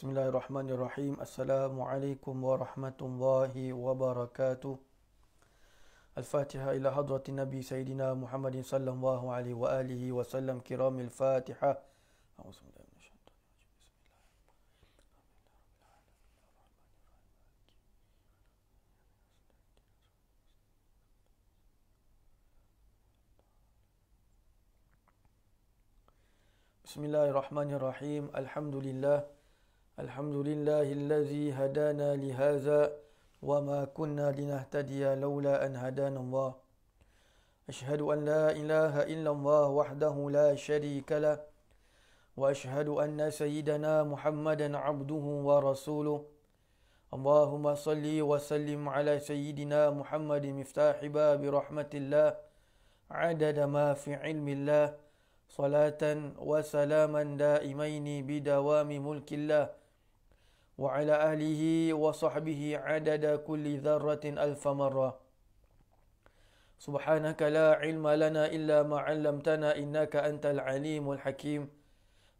بسم الله الرحمن الرحيم السلام عليكم ورحمة الله وبركاته الفاتحة إلى حضرة النبي سيدنا محمد صلى الله عليه وآله وسلم كرام الفاتحة بسم الله الرحمن الرحيم الحمد لله الحمد لله الذي هدانا لهذا وما كنا لنهتدي لولا أن هدانا الله أشهد أن لا إله إلا الله وحده لا شريك له وأشهد أن سيدنا محمدا عبده ورسوله اللهم صل وسلم على سيدنا محمد مفتاح باب رحمة الله عدد ما في علم الله صلاة وسلاما دائمين بدوام ملك الله وعلى اهله وصحبه عدد كل ذرة ألف مرة سبحانك لا علم لنا إلا ما علمتنا إنك أنت العليم الحكيم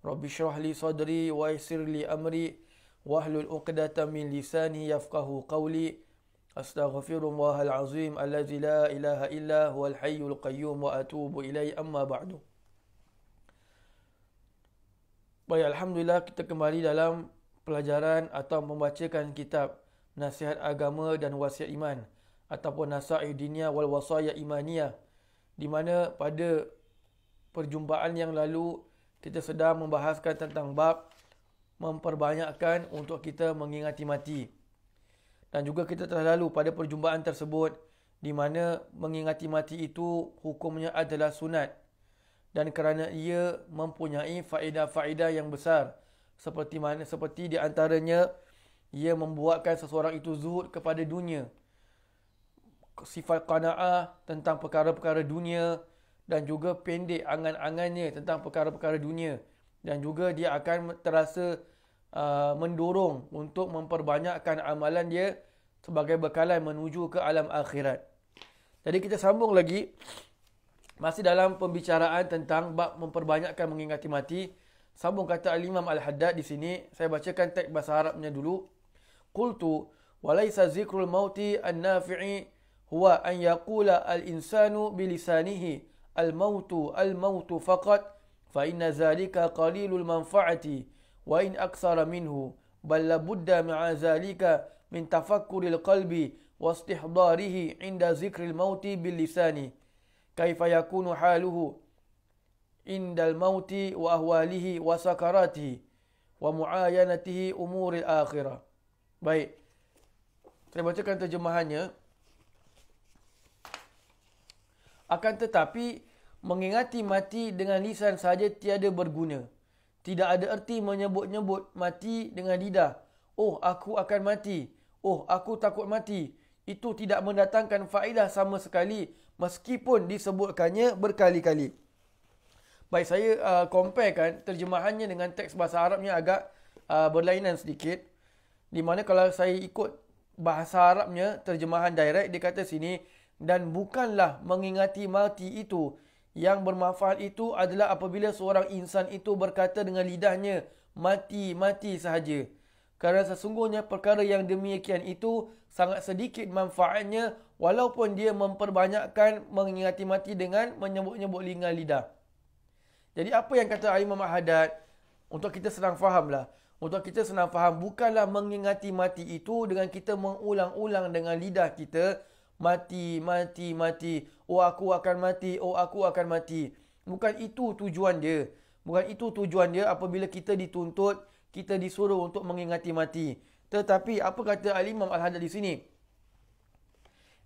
رب اشرح لي صدري ويسر لي أمري واحلل عقدة من لساني يفقه قولي أستغفر الله العظيم الذي لا إله إلا هو الحي القيوم وأتوب إليه أما بعد Baik, Alhamdulillah kita kembali dalam pelajaran atau membacakan kitab nasihat agama dan wasiat iman ataupun nasaih dinia wal wasaya imania di mana pada perjumpaan yang lalu kita sedang membahaskan tentang bab memperbanyakkan untuk kita mengingati mati dan juga kita telah lalu pada perjumpaan tersebut di mana mengingati mati itu hukumnya adalah sunat dan kerana ia mempunyai faedah-faedah yang besar seperti mana seperti di antaranya ia membuatkan seseorang itu zuhud kepada dunia sifat qanaah tentang perkara-perkara dunia dan juga pendek angan-angannya tentang perkara-perkara dunia dan juga dia akan terasa uh, mendorong untuk memperbanyakkan amalan dia sebagai bekalan menuju ke alam akhirat. Jadi kita sambung lagi masih dalam pembicaraan tentang bab memperbanyakkan mengingati mati sambung kata al-Imam al-Haddad di sini saya bacakan teks bahasa Arabnya dulu qultu walaysa zikrul mauti an-nafi'i huwa an yaqula al-insanu bilisanihi al-mautu al-mautu faqat fa inna zalika qalilul manfaati wa in aktsara minhu bal la budda ma'a zalika min tafakkuril qalbi wa istihdarihi 'inda zikril mauti bil lisani kaifa yakunu haluhu indal mauti wa ahwalihi wa sakaratihi wa muayanatihi umuril akhirah. Baik. Saya bacakan terjemahannya. Akan tetapi, mengingati mati dengan lisan saja tiada berguna. Tidak ada erti menyebut-nyebut mati dengan lidah. Oh, aku akan mati. Oh, aku takut mati. Itu tidak mendatangkan faedah sama sekali meskipun disebutkannya berkali-kali. Baik, saya uh, compare kan terjemahannya dengan teks bahasa Arabnya agak uh, berlainan sedikit. Di mana kalau saya ikut bahasa Arabnya, terjemahan direct, dia kata sini, dan bukanlah mengingati mati itu. Yang bermanfaat itu adalah apabila seorang insan itu berkata dengan lidahnya, mati, mati sahaja. Kerana sesungguhnya perkara yang demikian itu sangat sedikit manfaatnya walaupun dia memperbanyakkan mengingati mati dengan menyebut-nyebut lingal lidah. Jadi apa yang kata Imam Ahadat untuk kita senang fahamlah. Untuk kita senang faham bukanlah mengingati mati itu dengan kita mengulang-ulang dengan lidah kita mati mati mati oh aku akan mati oh aku akan mati. Bukan itu tujuan dia. Bukan itu tujuan dia apabila kita dituntut kita disuruh untuk mengingati mati. Tetapi apa kata al Al-Hadad di sini?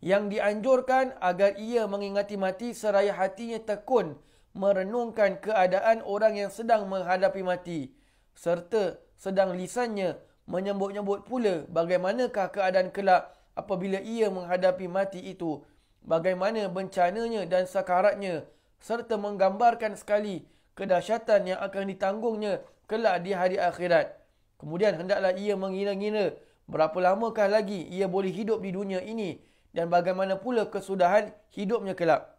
Yang dianjurkan agar ia mengingati mati seraya hatinya tekun merenungkan keadaan orang yang sedang menghadapi mati serta sedang lisannya menyebut-nyebut pula bagaimanakah keadaan kelak apabila ia menghadapi mati itu bagaimana bencananya dan sakaratnya serta menggambarkan sekali kedahsyatan yang akan ditanggungnya kelak di hari akhirat kemudian hendaklah ia mengira-ngira berapa lamakah lagi ia boleh hidup di dunia ini dan bagaimana pula kesudahan hidupnya kelak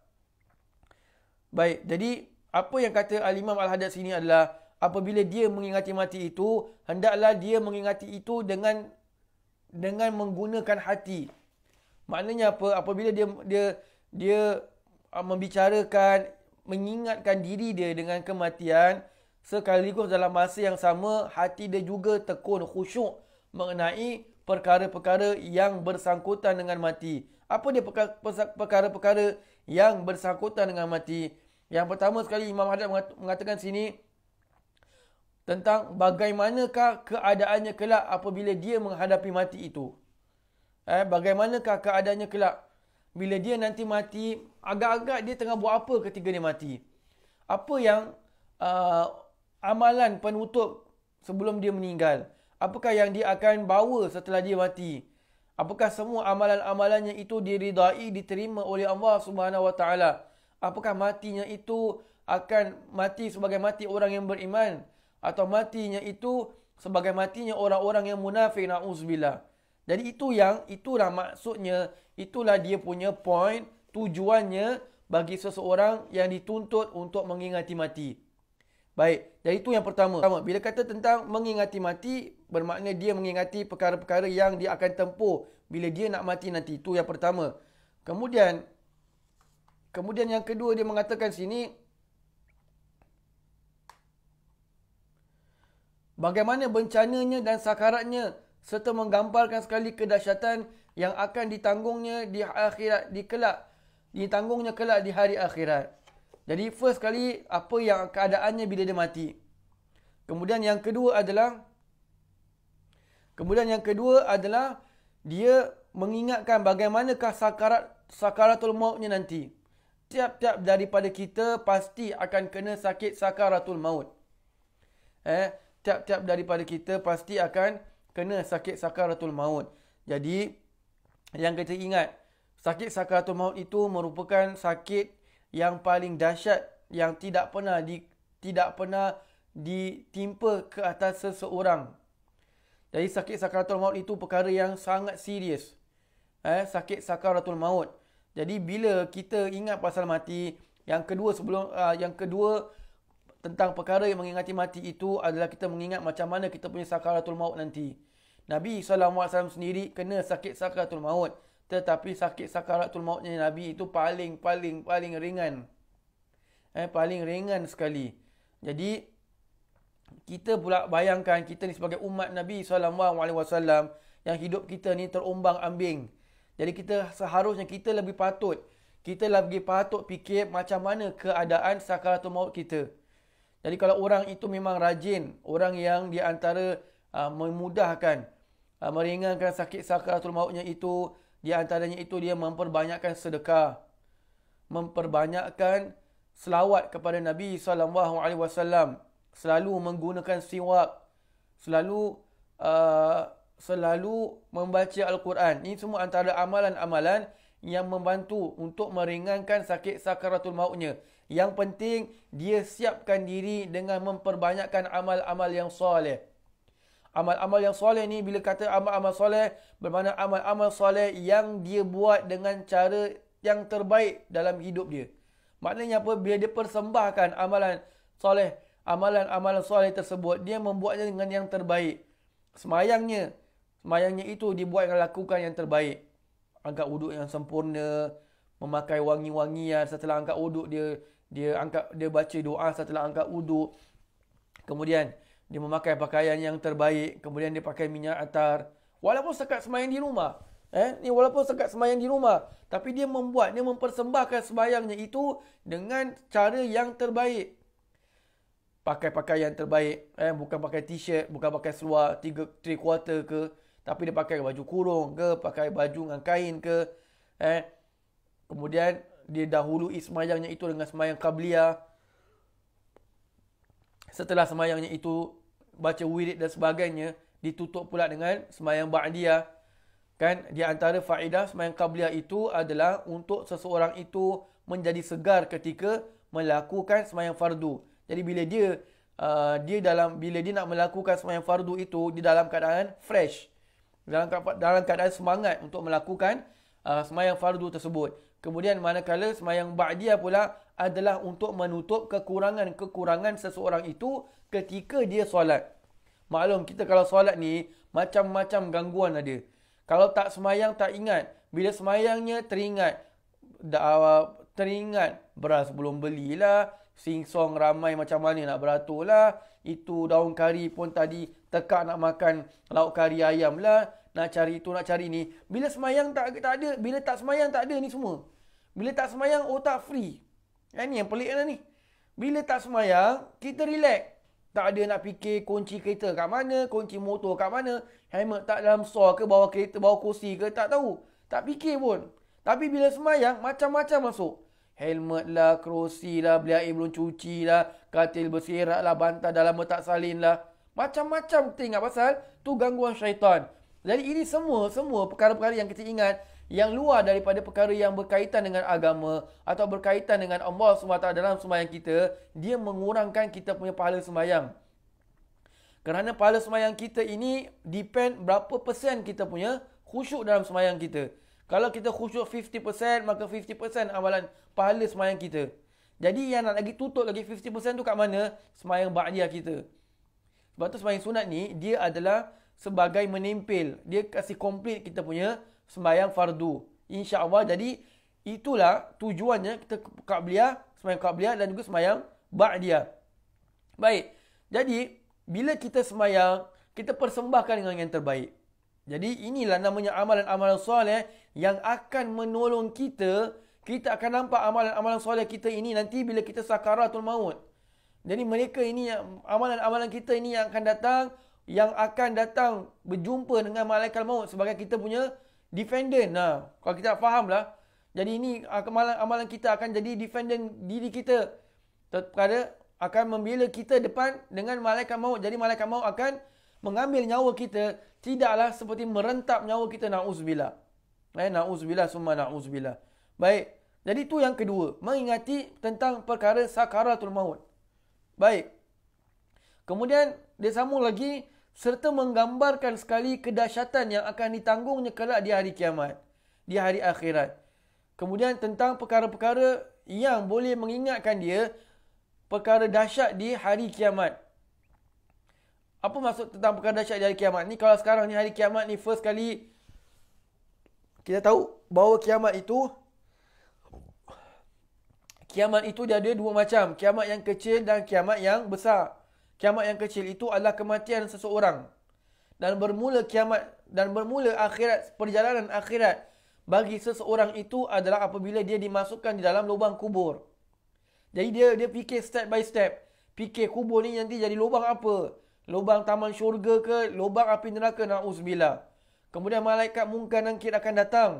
Baik, jadi apa yang kata Al-Imam Al-Hadad sini adalah apabila dia mengingati mati itu, hendaklah dia mengingati itu dengan dengan menggunakan hati. Maknanya apa? Apabila dia dia dia ah, membicarakan, mengingatkan diri dia dengan kematian, sekaligus dalam masa yang sama, hati dia juga tekun, khusyuk mengenai perkara-perkara yang bersangkutan dengan mati. Apa dia perkara-perkara yang bersangkutan dengan mati? Yang pertama sekali Imam Hadar mengatakan sini tentang bagaimanakah keadaannya kelak apabila dia menghadapi mati itu. Eh, bagaimanakah keadaannya kelak bila dia nanti mati, agak-agak dia tengah buat apa ketika dia mati. Apa yang uh, amalan penutup sebelum dia meninggal. Apakah yang dia akan bawa setelah dia mati. Apakah semua amalan-amalannya itu diridai, diterima oleh Allah Subhanahu SWT apakah matinya itu akan mati sebagai mati orang yang beriman atau matinya itu sebagai matinya orang-orang yang munafik na'uzubillah. Jadi itu yang itulah maksudnya itulah dia punya point tujuannya bagi seseorang yang dituntut untuk mengingati mati. Baik, jadi itu yang pertama. pertama. Bila kata tentang mengingati mati, bermakna dia mengingati perkara-perkara yang dia akan tempuh bila dia nak mati nanti. Itu yang pertama. Kemudian, Kemudian yang kedua dia mengatakan sini bagaimana bencananya dan sakaratnya serta menggambarkan sekali kedahsyatan yang akan ditanggungnya di akhirat di kelak ditanggungnya kelak di hari akhirat. Jadi first kali apa yang keadaannya bila dia mati. Kemudian yang kedua adalah kemudian yang kedua adalah dia mengingatkan bagaimanakah sakarat sakaratul mautnya nanti tiap-tiap daripada kita pasti akan kena sakit sakaratul maut. Eh, tiap-tiap daripada kita pasti akan kena sakit sakaratul maut. Jadi yang kita ingat, sakit sakaratul maut itu merupakan sakit yang paling dahsyat yang tidak pernah di, tidak pernah ditimpa ke atas seseorang. Jadi sakit sakaratul maut itu perkara yang sangat serius. Eh, sakit sakaratul maut. Jadi bila kita ingat pasal mati, yang kedua sebelum uh, yang kedua tentang perkara yang mengingati mati itu adalah kita mengingat macam mana kita punya sakaratul maut nanti. Nabi SAW sendiri kena sakit sakaratul maut. Tetapi sakit sakaratul mautnya Nabi itu paling paling paling ringan. Eh, paling ringan sekali. Jadi kita pula bayangkan kita ni sebagai umat Nabi SAW yang hidup kita ni terumbang ambing. Jadi kita seharusnya kita lebih patut kita lebih patut fikir macam mana keadaan sakaratul maut kita. Jadi kalau orang itu memang rajin, orang yang di antara uh, memudahkan uh, meringankan sakit sakaratul mautnya itu di antaranya itu dia memperbanyakkan sedekah, memperbanyakkan selawat kepada Nabi sallallahu alaihi wasallam, selalu menggunakan siwak, selalu uh, selalu membaca Al-Quran. Ini semua antara amalan-amalan yang membantu untuk meringankan sakit sakaratul mautnya. Yang penting dia siapkan diri dengan memperbanyakkan amal-amal yang soleh. Amal-amal yang soleh ni bila kata amal-amal soleh bermakna amal-amal soleh yang dia buat dengan cara yang terbaik dalam hidup dia. Maknanya apa? Bila dia persembahkan amalan soleh, amalan-amalan soleh tersebut, dia membuatnya dengan yang terbaik. Semayangnya, Semayangnya itu dibuat dan lakukan yang terbaik. Angkat wuduk yang sempurna, memakai wangi-wangian setelah angkat wuduk dia dia angkat dia baca doa setelah angkat wuduk. Kemudian dia memakai pakaian yang terbaik, kemudian dia pakai minyak atar. Walaupun sekat semayang di rumah, eh ni walaupun sekat semayang di rumah, tapi dia membuat dia mempersembahkan semayangnya itu dengan cara yang terbaik pakai pakaian terbaik eh bukan pakai t-shirt bukan pakai seluar tiga 3 quarter ke tapi dia pakai baju kurung ke pakai baju dengan kain ke eh kemudian dia dahului semayangnya itu dengan semayang qabliyah setelah semayangnya itu baca wirid dan sebagainya ditutup pula dengan semayang ba'diyah kan di antara faedah semayang qabliyah itu adalah untuk seseorang itu menjadi segar ketika melakukan semayang fardu jadi bila dia uh, dia dalam bila dia nak melakukan semayang fardu itu di dalam keadaan fresh dalam dalam keadaan semangat untuk melakukan uh, semayang fardu tersebut. Kemudian manakala semayang ba'diyah pula adalah untuk menutup kekurangan-kekurangan seseorang itu ketika dia solat. Maklum kita kalau solat ni macam-macam gangguan ada. Kalau tak semayang tak ingat. Bila semayangnya teringat. Uh, teringat beras belum belilah. Sing song ramai macam mana nak beratur lah. Itu daun kari pun tadi tekak nak makan lauk kari ayam lah nak cari tu nak cari ni bila semayang tak tak ada bila tak semayang tak ada ni semua bila tak semayang otak free ya, ni yang pelik lah ni bila tak semayang kita relax tak ada nak fikir kunci kereta kat mana kunci motor kat mana helmet tak dalam sor ke bawah kereta bawah kursi ke tak tahu tak fikir pun tapi bila semayang macam-macam masuk Helmet lah, kerusi lah, beli air belum cuci lah, katil berserak lah, bantal dalam tak salin lah. Macam-macam kita ingat lah pasal tu gangguan syaitan. Jadi ini semua, semua perkara-perkara yang kita ingat yang luar daripada perkara yang berkaitan dengan agama atau berkaitan dengan Allah SWT dalam sembahyang kita, dia mengurangkan kita punya pahala sembahyang. Kerana pahala sembahyang kita ini depend berapa persen kita punya khusyuk dalam sembahyang kita. Kalau kita khusyuk 50%, maka 50% amalan pahala sembahyang kita. Jadi yang nak lagi tutup lagi 50% tu kat mana? Sembahyang ba'diyah kita. Sebab tu sembahyang sunat ni dia adalah sebagai menempel. Dia kasi komplit kita punya sembahyang fardu. Allah jadi itulah tujuannya kita qabliyah, sembahyang qabliyah dan juga sembahyang ba'diyah. Baik. Jadi bila kita sembahyang, kita persembahkan dengan yang terbaik. Jadi inilah namanya amalan-amalan soleh yang akan menolong kita. Kita akan nampak amalan-amalan soleh kita ini nanti bila kita sakaratul maut. Jadi mereka ini yang amalan-amalan kita ini yang akan datang yang akan datang berjumpa dengan malaikat maut sebagai kita punya defendant. Nah, kalau kita tak fahamlah. Jadi ini amalan-amalan kita akan jadi defendant diri kita kepada akan membela kita depan dengan malaikat maut. Jadi malaikat maut akan mengambil nyawa kita tidaklah seperti merentap nyawa kita nauzubillah. Eh nauzubillah summa nauzubillah. Baik. Jadi itu yang kedua, mengingati tentang perkara sakaratul maut. Baik. Kemudian dia sambung lagi serta menggambarkan sekali kedahsyatan yang akan ditanggungnya kelak di hari kiamat, di hari akhirat. Kemudian tentang perkara-perkara yang boleh mengingatkan dia perkara dahsyat di hari kiamat. Apa maksud tentang perkara dahsyat di hari kiamat ni? Kalau sekarang ni hari kiamat ni first kali kita tahu bahawa kiamat itu kiamat itu dia ada dua macam. Kiamat yang kecil dan kiamat yang besar. Kiamat yang kecil itu adalah kematian seseorang. Dan bermula kiamat dan bermula akhirat perjalanan akhirat bagi seseorang itu adalah apabila dia dimasukkan di dalam lubang kubur. Jadi dia dia fikir step by step. Fikir kubur ni nanti jadi lubang apa? Lubang taman syurga ke? Lubang api neraka? Na'uzubillah. Kemudian malaikat mungkar nangkit akan datang.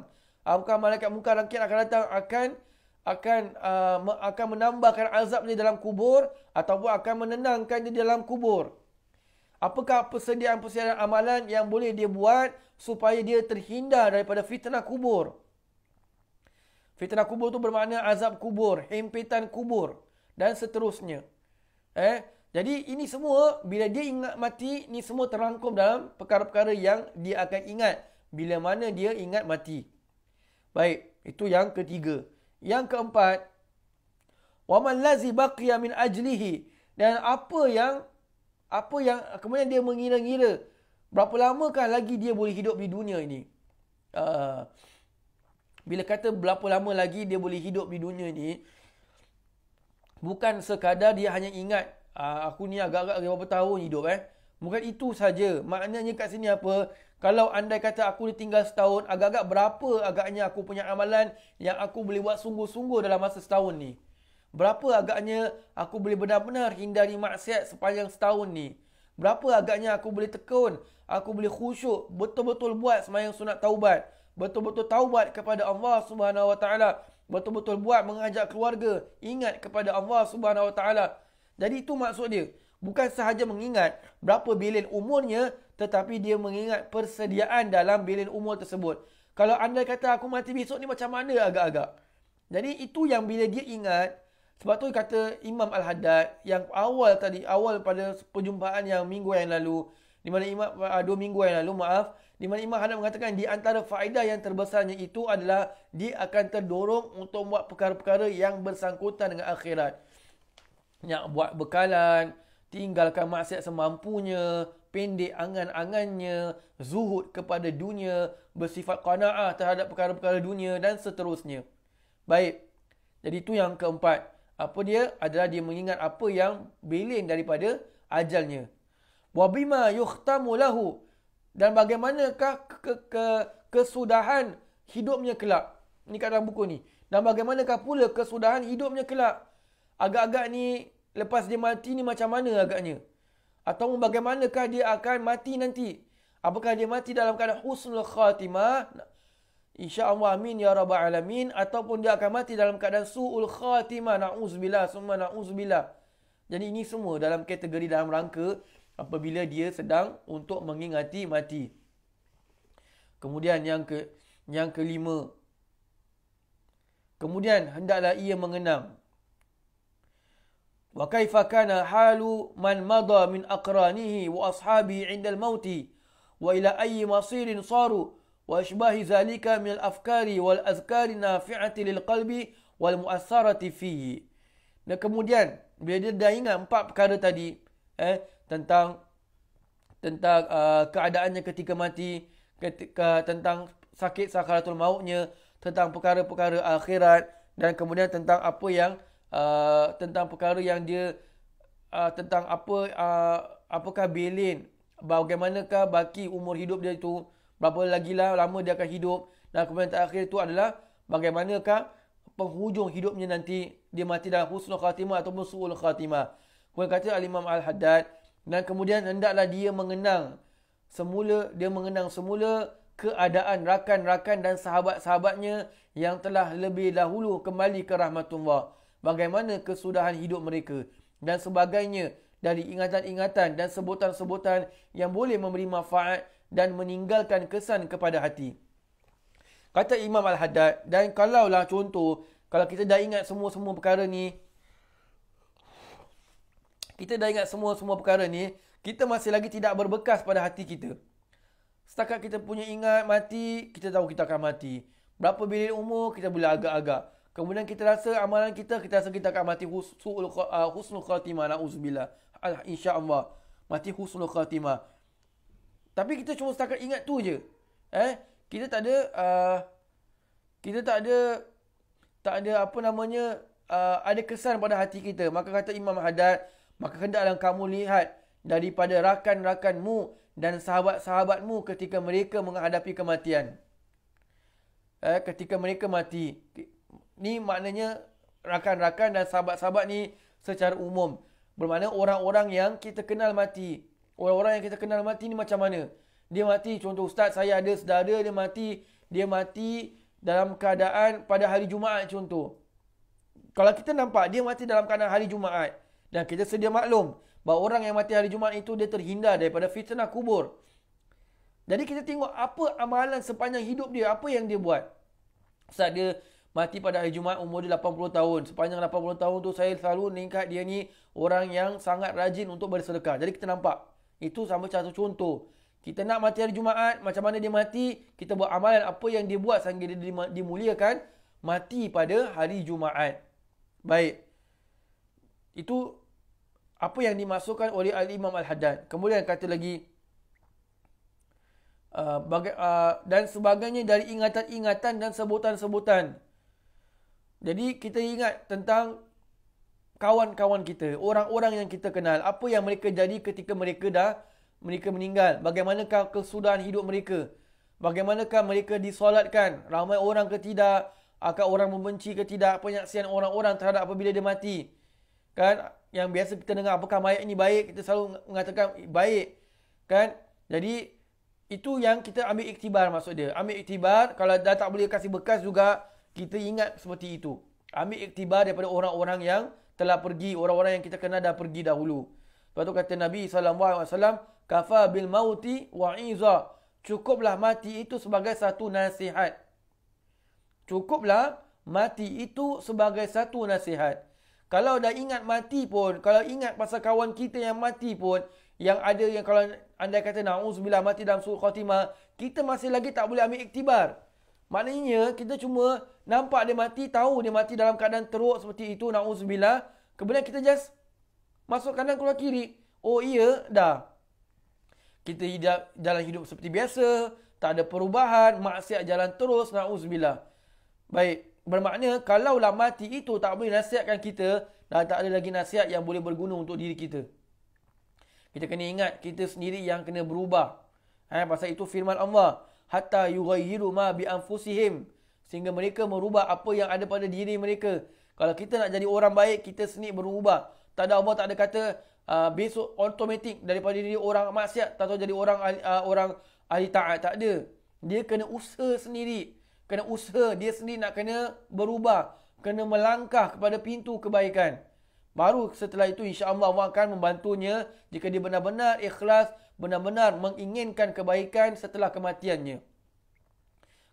Apakah malaikat mungkar nangkit akan datang. Akan akan uh, akan menambahkan azab dia dalam kubur ataupun akan menenangkan dia dalam kubur. Apakah persediaan-persediaan amalan yang boleh dia buat supaya dia terhindar daripada fitnah kubur? Fitnah kubur tu bermakna azab kubur, himpitan kubur dan seterusnya. Eh, jadi ini semua bila dia ingat mati, ni semua terangkum dalam perkara-perkara yang dia akan ingat bila mana dia ingat mati. Baik, itu yang ketiga. Yang keempat, wa man lazi baqiya min ajlihi dan apa yang apa yang kemudian dia mengira-ngira berapa lamakah lagi dia boleh hidup di dunia ini? Uh, bila kata berapa lama lagi dia boleh hidup di dunia ini, bukan sekadar dia hanya ingat uh, aku ni agak-agak berapa tahun hidup eh. Bukan itu saja. Maknanya kat sini apa? Kalau andai kata aku ni tinggal setahun, agak-agak berapa agaknya aku punya amalan yang aku boleh buat sungguh-sungguh dalam masa setahun ni? Berapa agaknya aku boleh benar-benar hindari maksiat sepanjang setahun ni? Berapa agaknya aku boleh tekun, aku boleh khusyuk, betul-betul buat semayang sunat taubat, betul-betul taubat kepada Allah Subhanahu Wa Taala, betul-betul buat mengajak keluarga ingat kepada Allah Subhanahu Wa Taala. Jadi itu maksud dia. Bukan sahaja mengingat berapa bilion umurnya, tetapi dia mengingat persediaan dalam bilion umur tersebut. Kalau anda kata aku mati besok ni macam mana agak-agak? Jadi itu yang bila dia ingat, sebab tu kata Imam Al-Haddad yang awal tadi, awal pada perjumpaan yang minggu yang lalu, di mana Imam ah, dua minggu yang lalu, maaf, di mana Imam Haddad mengatakan di antara faedah yang terbesarnya itu adalah dia akan terdorong untuk buat perkara-perkara yang bersangkutan dengan akhirat. nak buat bekalan, tinggalkan maksiat semampunya, pendek angan-angannya, zuhud kepada dunia, bersifat qanaah terhadap perkara-perkara dunia dan seterusnya. Baik. Jadi itu yang keempat. Apa dia? Adalah dia mengingat apa yang biling daripada ajalnya. Wabima yukhtamu lahu. Dan bagaimanakah ke ke ke kesudahan hidupnya kelak? Ini kat dalam buku ni. Dan bagaimanakah pula kesudahan hidupnya kelak? Agak-agak ni lepas dia mati ni macam mana agaknya? Atau bagaimanakah dia akan mati nanti? Apakah dia mati dalam keadaan husnul khatimah? InsyaAllah amin ya rabbal alamin. Ataupun dia akan mati dalam keadaan su'ul khatimah. Na'uzubillah. Semua na'uzubillah. Jadi ini semua dalam kategori dalam rangka apabila dia sedang untuk mengingati mati. Kemudian yang ke yang kelima. Kemudian hendaklah ia mengenang. وكيف كان حال من مضى من أقرانه وأصحابه عند الموت وإلى أي مصير صاروا وأشباه ذلك من الأفكار والأذكار النافعة للقلب والمؤثرة فيه Dan kemudian bila dia dah ingat empat perkara tadi eh tentang tentang uh, keadaannya ketika mati ketika tentang sakit sakaratul mautnya tentang perkara-perkara akhirat dan kemudian tentang apa yang Uh, tentang perkara yang dia uh, tentang apa uh, apakah belin bagaimanakah baki umur hidup dia itu berapa lagi lah lama dia akan hidup dan kemudian terakhir itu adalah bagaimanakah penghujung hidupnya nanti dia mati dalam husnul khatimah ataupun suul khatimah kemudian kata al-imam al-haddad dan kemudian hendaklah dia mengenang semula dia mengenang semula keadaan rakan-rakan dan sahabat-sahabatnya yang telah lebih dahulu kembali ke rahmatullah bagaimana kesudahan hidup mereka dan sebagainya dari ingatan-ingatan dan sebutan-sebutan yang boleh memberi manfaat dan meninggalkan kesan kepada hati. Kata Imam Al-Haddad, dan kalaulah contoh, kalau kita dah ingat semua-semua perkara ni, kita dah ingat semua-semua perkara ni, kita masih lagi tidak berbekas pada hati kita. Setakat kita punya ingat mati, kita tahu kita akan mati. Berapa bilik umur, kita boleh agak-agak. Kemudian kita rasa amalan kita, kita rasa kita akan mati ah, husnul hus khatimah. Na'udzubillah. Alah, insyaAllah. Mati husnul khatimah. Tapi kita cuma setakat ingat tu je. Eh? Kita tak ada... Uh, kita tak ada... Tak ada apa namanya... Uh, ada kesan pada hati kita. Maka kata Imam Haddad, maka hendaklah kamu lihat daripada rakan-rakanmu dan sahabat-sahabatmu ketika mereka menghadapi kematian. Eh, ketika mereka mati, ni maknanya rakan-rakan dan sahabat-sahabat ni secara umum. Bermakna orang-orang yang kita kenal mati. Orang-orang yang kita kenal mati ni macam mana? Dia mati, contoh ustaz saya ada saudara dia mati. Dia mati dalam keadaan pada hari Jumaat contoh. Kalau kita nampak dia mati dalam keadaan hari Jumaat. Dan kita sedia maklum bahawa orang yang mati hari Jumaat itu dia terhindar daripada fitnah kubur. Jadi kita tengok apa amalan sepanjang hidup dia, apa yang dia buat. Ustaz dia mati pada hari Jumaat umur dia 80 tahun. Sepanjang 80 tahun tu saya selalu ningkat dia ni orang yang sangat rajin untuk bersedekah. Jadi kita nampak. Itu sama satu contoh. Kita nak mati hari Jumaat, macam mana dia mati, kita buat amalan apa yang dia buat sehingga dia dimuliakan, mati pada hari Jumaat. Baik. Itu apa yang dimasukkan oleh Al-Imam Al-Haddad. Kemudian kata lagi, Uh, baga- uh, dan sebagainya dari ingatan-ingatan dan sebutan-sebutan jadi kita ingat tentang kawan-kawan kita, orang-orang yang kita kenal, apa yang mereka jadi ketika mereka dah mereka meninggal, bagaimanakah kesudahan hidup mereka? Bagaimanakah mereka disolatkan? Ramai orang ke tidak? Akak orang membenci ke tidak? Penyaksian orang-orang terhadap apabila dia mati? Kan? Yang biasa kita dengar apakah mayat ini baik? Kita selalu mengatakan baik. Kan? Jadi itu yang kita ambil iktibar maksud dia. Ambil iktibar kalau dah tak boleh kasih bekas juga kita ingat seperti itu. Ambil iktibar daripada orang-orang yang telah pergi, orang-orang yang kita kenal dah pergi dahulu. Lepas tu kata Nabi SAW, Kafa bil mauti wa wa'iza. Cukuplah mati itu sebagai satu nasihat. Cukuplah mati itu sebagai satu nasihat. Kalau dah ingat mati pun, kalau ingat pasal kawan kita yang mati pun, yang ada yang kalau anda kata na'uzubillah mati dalam surah khatimah, kita masih lagi tak boleh ambil iktibar. Maknanya kita cuma nampak dia mati, tahu dia mati dalam keadaan teruk seperti itu, na'udzubillah. Kemudian kita just masuk kanan keluar kiri. Oh iya, dah. Kita hidup, jalan hidup seperti biasa, tak ada perubahan, maksiat jalan terus, na'udzubillah. Baik, bermakna kalau kalaulah mati itu tak boleh nasihatkan kita, dah tak ada lagi nasihat yang boleh berguna untuk diri kita. Kita kena ingat, kita sendiri yang kena berubah. Eh, pasal itu firman Allah hatta yughayyiru ma bi anfusihim sehingga mereka merubah apa yang ada pada diri mereka kalau kita nak jadi orang baik kita sendiri berubah tak ada Allah tak ada kata uh, besok automatik daripada diri orang maksiat tak tahu jadi orang uh, orang ahli taat tak ada dia kena usaha sendiri kena usaha dia sendiri nak kena berubah kena melangkah kepada pintu kebaikan baru setelah itu insya-Allah Allah akan membantunya jika dia benar-benar ikhlas benar-benar menginginkan kebaikan setelah kematiannya.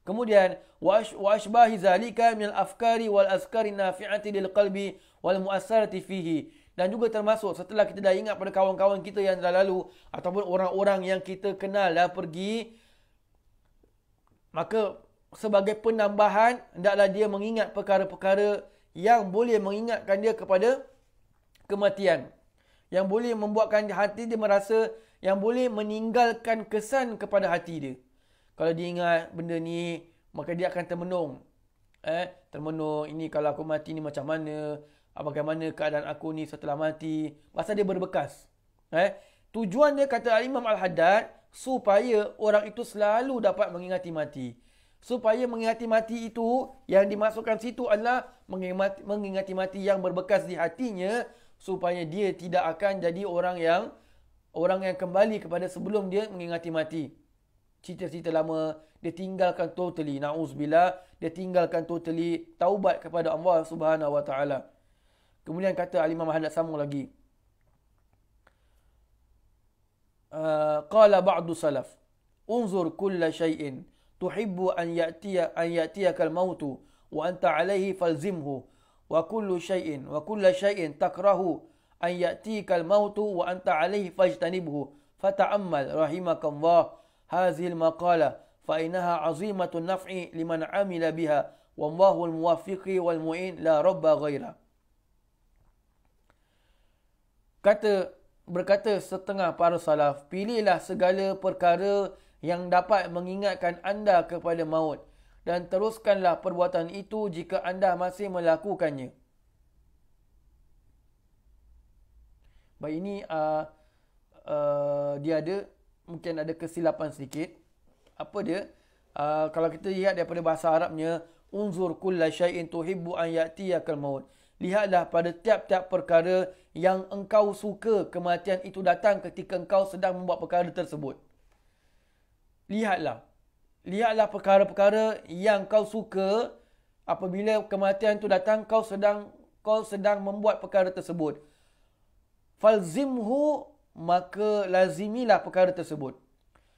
Kemudian wa ashbahi zalika min afkari wal azkari nafi'ati lil qalbi wal mu'assarati fihi dan juga termasuk setelah kita dah ingat pada kawan-kawan kita yang dah lalu ataupun orang-orang yang kita kenal dah pergi maka sebagai penambahan hendaklah dia mengingat perkara-perkara yang boleh mengingatkan dia kepada kematian yang boleh membuatkan hati dia merasa yang boleh meninggalkan kesan kepada hati dia. Kalau dia ingat benda ni, maka dia akan termenung. Eh, termenung, ini kalau aku mati ni macam mana? apa ah, Bagaimana keadaan aku ni setelah mati? Pasal dia berbekas. Eh, tujuan dia kata Al-Imam Al-Haddad, supaya orang itu selalu dapat mengingati mati. Supaya mengingati mati itu, yang dimasukkan situ adalah mengingati, mengingati mati yang berbekas di hatinya, supaya dia tidak akan jadi orang yang orang yang kembali kepada sebelum dia mengingati mati. Cita-cita lama dia tinggalkan totally nauzubillah dia tinggalkan totally taubat kepada Allah Subhanahu wa taala. Kemudian kata Alimah Imam Ahmad sambung lagi. Uh, qala ba'du salaf unzur kulla shay'in tuhibbu an ya'tiya an ya'tiyakal wa anta alaihi falzimhu wa kullu shay'in wa kulla shay'in takrahu an ya'tikal mautu wa anta alayhi fajtanibhu fata'ammal rahimakallah hadhihi al-maqala fa innaha 'azimatun naf'i liman 'amila biha wallahu al-muwaffiqi wal mu'in la rabba ghaira kata berkata setengah para salaf pilihlah segala perkara yang dapat mengingatkan anda kepada maut dan teruskanlah perbuatan itu jika anda masih melakukannya Baik ini uh, uh, dia ada mungkin ada kesilapan sedikit. Apa dia? Uh, kalau kita lihat daripada bahasa Arabnya unzur kulla syai'in tuhibbu an ya'tiyakal maut. Lihatlah pada tiap-tiap perkara yang engkau suka kematian itu datang ketika engkau sedang membuat perkara tersebut. Lihatlah. Lihatlah perkara-perkara yang kau suka apabila kematian itu datang kau sedang kau sedang membuat perkara tersebut falzimhu maka lazimilah perkara tersebut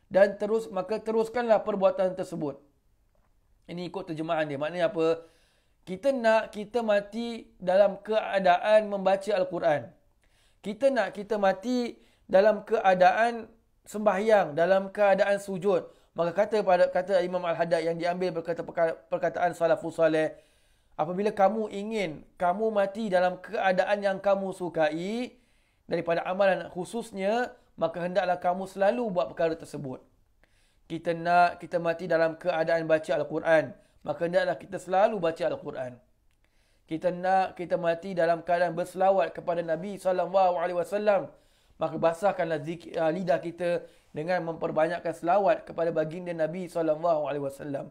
dan terus maka teruskanlah perbuatan tersebut ini ikut terjemahan dia maknanya apa kita nak kita mati dalam keadaan membaca al-Quran kita nak kita mati dalam keadaan sembahyang dalam keadaan sujud maka kata pada kata Imam Al-Haddad yang diambil berkata perkataan salafus saleh apabila kamu ingin kamu mati dalam keadaan yang kamu sukai daripada amalan khususnya maka hendaklah kamu selalu buat perkara tersebut kita nak kita mati dalam keadaan baca al-Quran maka hendaklah kita selalu baca al-Quran kita nak kita mati dalam keadaan berselawat kepada Nabi sallallahu alaihi wasallam maka basahkanlah ah, lidah kita dengan memperbanyakkan selawat kepada baginda Nabi sallallahu alaihi wasallam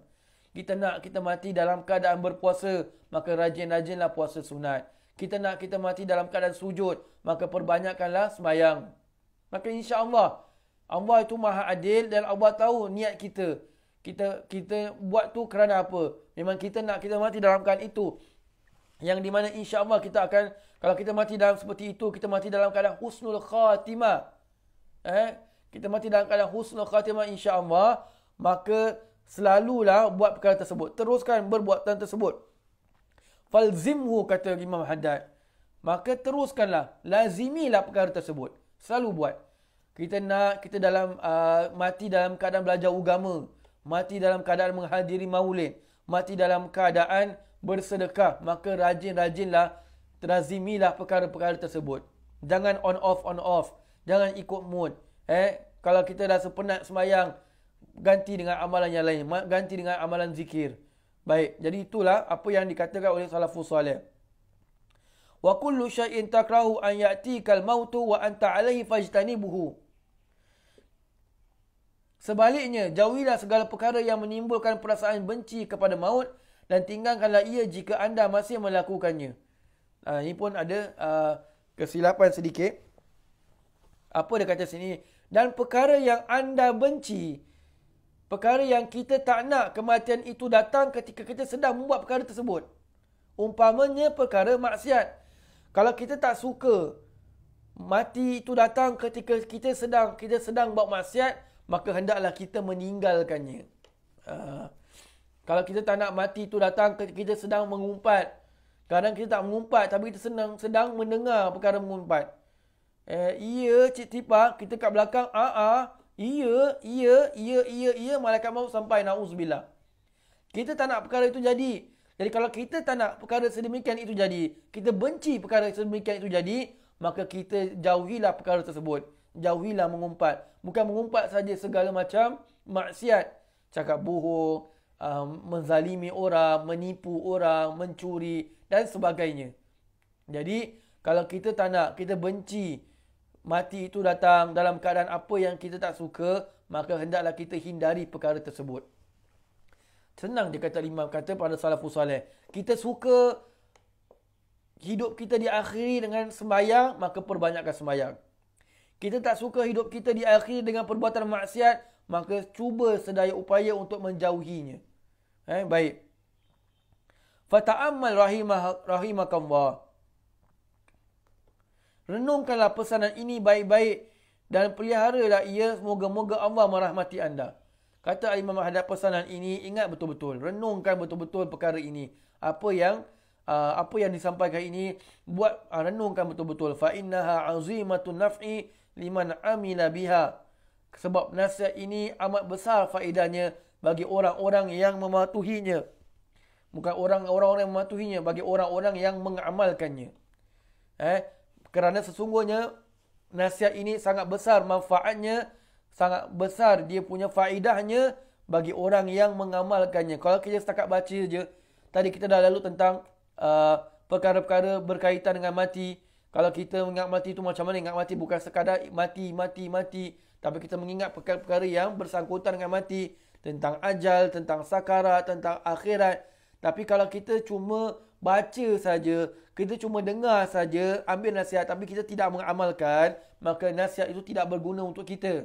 kita nak kita mati dalam keadaan berpuasa maka rajin-rajinlah puasa sunat kita nak kita mati dalam keadaan sujud maka perbanyakkanlah semayang. Maka insya-Allah Allah itu Maha Adil dan Allah tahu niat kita. Kita kita buat tu kerana apa? Memang kita nak kita mati dalam keadaan itu. Yang di mana insya-Allah kita akan kalau kita mati dalam seperti itu, kita mati dalam keadaan husnul khatimah. Eh, kita mati dalam keadaan husnul khatimah insya-Allah, maka selalulah buat perkara tersebut. Teruskan berbuatan tersebut. Falzimhu kata Imam Haddad maka teruskanlah lazimilah perkara tersebut selalu buat kita nak kita dalam uh, mati dalam keadaan belajar agama mati dalam keadaan menghadiri maulid mati dalam keadaan bersedekah maka rajin-rajinlah terazimilah perkara-perkara tersebut jangan on off on off jangan ikut mood eh kalau kita rasa penat semayang, ganti dengan amalan yang lain ganti dengan amalan zikir baik jadi itulah apa yang dikatakan oleh salafus salih wa kullu syai'in takrahu an ya'tikal mautu wa anta alaihi fajtanibuhu. Sebaliknya, jauhilah segala perkara yang menimbulkan perasaan benci kepada maut dan tinggalkanlah ia jika anda masih melakukannya. Uh, ini pun ada uh, kesilapan sedikit. Apa dia kata sini? Dan perkara yang anda benci, perkara yang kita tak nak kematian itu datang ketika kita sedang membuat perkara tersebut. Umpamanya perkara maksiat. Kalau kita tak suka mati itu datang ketika kita sedang kita sedang buat maksiat, maka hendaklah kita meninggalkannya. Uh, kalau kita tak nak mati itu datang ketika kita sedang mengumpat. Kadang kita tak mengumpat tapi kita senang, sedang mendengar perkara mengumpat. Eh, iya Cik Tipa, kita kat belakang, aa, ah, ah. iya, iya, iya, iya, iya, malaikat mahu sampai na'uzubillah. Kita tak nak perkara itu Jadi, jadi kalau kita tak nak perkara sedemikian itu jadi, kita benci perkara sedemikian itu jadi, maka kita jauhilah perkara tersebut. Jauhilah mengumpat. Bukan mengumpat saja segala macam maksiat. Cakap bohong, um, menzalimi orang, menipu orang, mencuri dan sebagainya. Jadi kalau kita tak nak, kita benci mati itu datang dalam keadaan apa yang kita tak suka, maka hendaklah kita hindari perkara tersebut. Senang dia kata lima kata pada salah soleh. Kita suka hidup kita diakhiri dengan sembahyang, maka perbanyakkan sembahyang. Kita tak suka hidup kita diakhiri dengan perbuatan maksiat, maka cuba sedaya upaya untuk menjauhinya. Eh, baik. Fata'ammal rahimah rahimakallah. Renungkanlah pesanan ini baik-baik dan peliharalah ia semoga-moga Allah merahmati anda. Kata Imam Ahmad pesanan ini ingat betul-betul renungkan betul-betul perkara ini. Apa yang uh, apa yang disampaikan ini buat uh, renungkan betul-betul fa innaha azimatun naf'i liman amila biha. Sebab nasihat ini amat besar faedahnya bagi orang-orang yang mematuhinya. Bukan orang-orang yang mematuhinya bagi orang-orang yang mengamalkannya. Eh kerana sesungguhnya nasihat ini sangat besar manfaatnya sangat besar dia punya faedahnya bagi orang yang mengamalkannya. Kalau kita setakat baca saja, tadi kita dah lalu tentang uh, perkara-perkara berkaitan dengan mati. Kalau kita mengingat mati itu macam mana? Ingat mati bukan sekadar mati, mati, mati. Tapi kita mengingat perkara-perkara yang bersangkutan dengan mati. Tentang ajal, tentang sakara, tentang akhirat. Tapi kalau kita cuma baca saja, kita cuma dengar saja, ambil nasihat tapi kita tidak mengamalkan, maka nasihat itu tidak berguna untuk kita.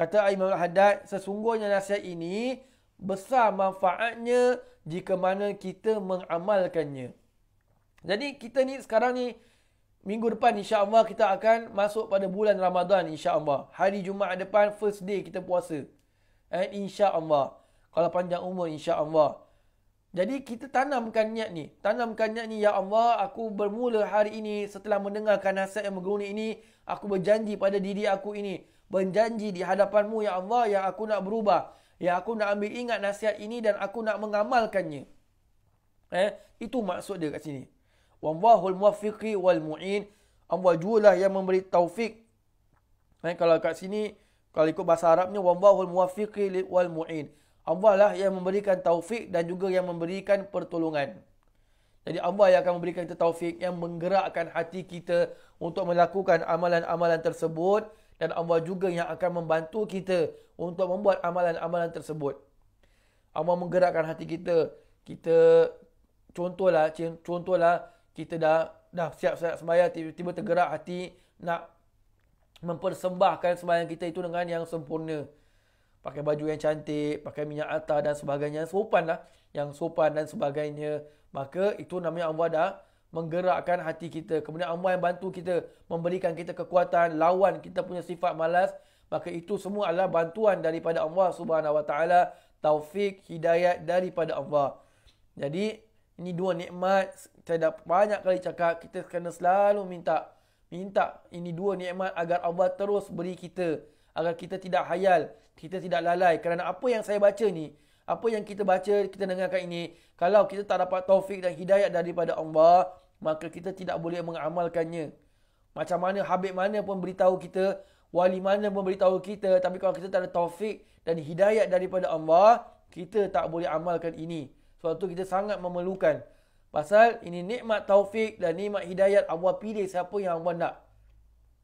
Kata Imam Al-Haddad, sesungguhnya nasihat ini besar manfaatnya jika mana kita mengamalkannya. Jadi kita ni sekarang ni minggu depan insya-Allah kita akan masuk pada bulan Ramadan insya-Allah. Hari Jumaat depan first day kita puasa. Eh insya-Allah. Kalau panjang umur insya-Allah. Jadi kita tanamkan niat ni. Tanamkan niat ni ya Allah, aku bermula hari ini setelah mendengarkan nasihat yang mengguni ini, aku berjanji pada diri aku ini berjanji di hadapanmu ya Allah yang aku nak berubah yang aku nak ambil ingat nasihat ini dan aku nak mengamalkannya eh itu maksud dia kat sini wallahul muwaffiqi wal muin Allah jualah yang memberi taufik eh kalau kat sini kalau ikut bahasa Arabnya wallahul muwaffiqi wal muin Allah lah yang memberikan taufik dan juga yang memberikan pertolongan jadi Allah yang akan memberikan kita taufik yang menggerakkan hati kita untuk melakukan amalan-amalan tersebut dan Allah juga yang akan membantu kita untuk membuat amalan-amalan tersebut. Allah menggerakkan hati kita. Kita contohlah contohlah kita dah dah siap-siap sembahyang tiba-tiba tergerak hati nak mempersembahkan sembahyang kita itu dengan yang sempurna. Pakai baju yang cantik, pakai minyak atar dan sebagainya. Sopan lah. Yang sopan dan sebagainya. Maka itu namanya Allah dah menggerakkan hati kita. Kemudian Amway yang bantu kita memberikan kita kekuatan lawan kita punya sifat malas. Maka itu semua adalah bantuan daripada Allah Subhanahu Wa Taala, taufik, hidayat daripada Allah. Jadi ini dua nikmat saya dah banyak kali cakap kita kena selalu minta minta ini dua nikmat agar Allah terus beri kita agar kita tidak hayal, kita tidak lalai kerana apa yang saya baca ni apa yang kita baca, kita dengarkan ini, kalau kita tak dapat taufik dan hidayah daripada Allah, maka kita tidak boleh mengamalkannya. Macam mana habib mana pun beritahu kita, wali mana pun beritahu kita, tapi kalau kita tak ada taufik dan hidayah daripada Allah, kita tak boleh amalkan ini. Sebab tu kita sangat memerlukan. Pasal ini nikmat taufik dan nikmat hidayah Allah pilih siapa yang Allah nak.